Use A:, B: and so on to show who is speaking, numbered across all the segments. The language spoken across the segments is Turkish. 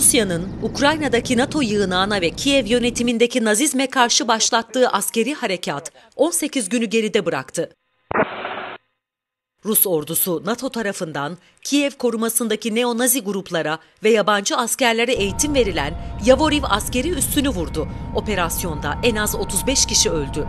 A: Rusya'nın Ukrayna'daki NATO yığınağına ve Kiev yönetimindeki nazizme karşı başlattığı askeri harekat 18 günü geride bıraktı. Rus ordusu NATO tarafından Kiev korumasındaki neonazi gruplara ve yabancı askerlere eğitim verilen Yavoriv askeri üssünü vurdu. Operasyonda en az 35 kişi öldü.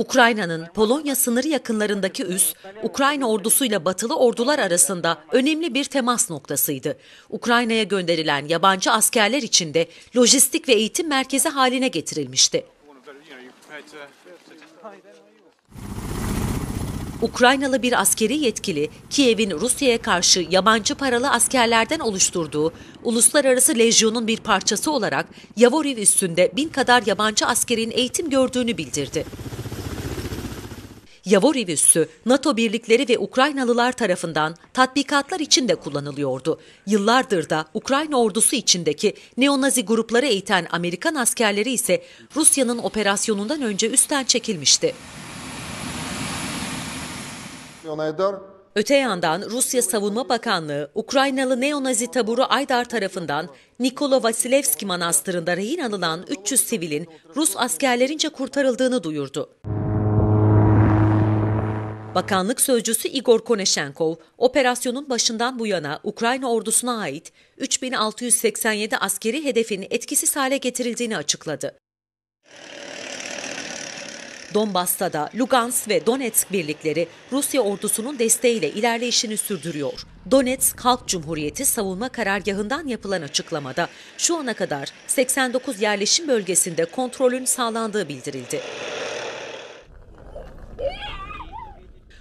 A: Ukrayna'nın Polonya sınırı yakınlarındaki üs, Ukrayna ordusuyla batılı ordular arasında önemli bir temas noktasıydı. Ukrayna'ya gönderilen yabancı askerler için de lojistik ve eğitim merkezi haline getirilmişti. Ukraynalı bir askeri yetkili, Kiev'in Rusya'ya karşı yabancı paralı askerlerden oluşturduğu Uluslararası Lejyon'un bir parçası olarak Yavoriv üstünde bin kadar yabancı askerin eğitim gördüğünü bildirdi. Yavoriv üssü NATO birlikleri ve Ukraynalılar tarafından tatbikatlar için de kullanılıyordu. Yıllardır da Ukrayna ordusu içindeki neonazi grupları eğiten Amerikan askerleri ise Rusya'nın operasyonundan önce üstten çekilmişti. Öte yandan Rusya Savunma Bakanlığı, Ukraynalı neonazi taburu Aydar tarafından Nikola Vasilevski Manastırı'nda rehin alınan 300 sivilin Rus askerlerince kurtarıldığını duyurdu. Bakanlık sözcüsü Igor Koneşenkov, operasyonun başından bu yana Ukrayna ordusuna ait 3687 askeri hedefin etkisiz hale getirildiğini açıkladı. Donbas'ta da Lugansk ve Donetsk birlikleri Rusya ordusunun desteğiyle ilerleyişini sürdürüyor. Donetsk Halk Cumhuriyeti Savunma Karargahı'ndan yapılan açıklamada şu ana kadar 89 yerleşim bölgesinde kontrolün sağlandığı bildirildi.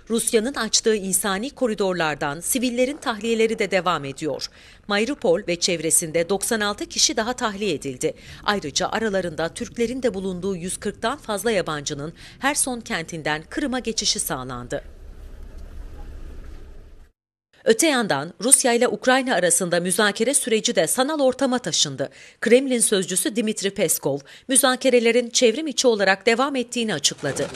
A: Rusya'nın açtığı insani koridorlardan sivillerin tahliyeleri de devam ediyor. Mayrupol ve çevresinde 96 kişi daha tahliye edildi. Ayrıca aralarında Türklerin de bulunduğu 140'tan fazla yabancının Herson kentinden Kırım'a geçişi sağlandı. Öte yandan Rusya ile Ukrayna arasında müzakere süreci de sanal ortama taşındı. Kremlin sözcüsü Dimitri Peskov, müzakerelerin çevrim içi olarak devam ettiğini açıkladı.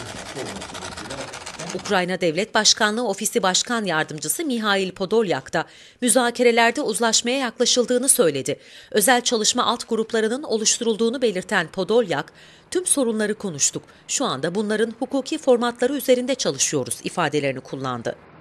A: Ukrayna Devlet Başkanlığı Ofisi Başkan Yardımcısı Mihail Podolyak da müzakerelerde uzlaşmaya yaklaşıldığını söyledi. Özel çalışma alt gruplarının oluşturulduğunu belirten Podolyak, tüm sorunları konuştuk, şu anda bunların hukuki formatları üzerinde çalışıyoruz ifadelerini kullandı.